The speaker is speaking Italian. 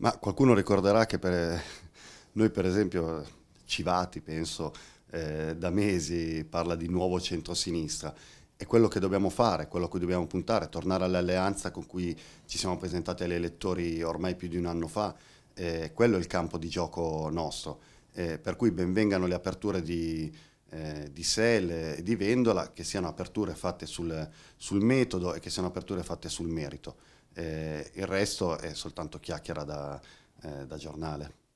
Ma qualcuno ricorderà che per eh, noi per esempio Civati, penso, eh, da mesi parla di nuovo centrosinistra. È quello che dobbiamo fare, quello a cui dobbiamo puntare, tornare all'alleanza con cui ci siamo presentati agli elettori ormai più di un anno fa. Eh, quello è il campo di gioco nostro. Eh, per cui benvengano le aperture di, eh, di Sel e di Vendola, che siano aperture fatte sul, sul metodo e che siano aperture fatte sul merito eh, il resto è soltanto chiacchiera da, eh, da giornale.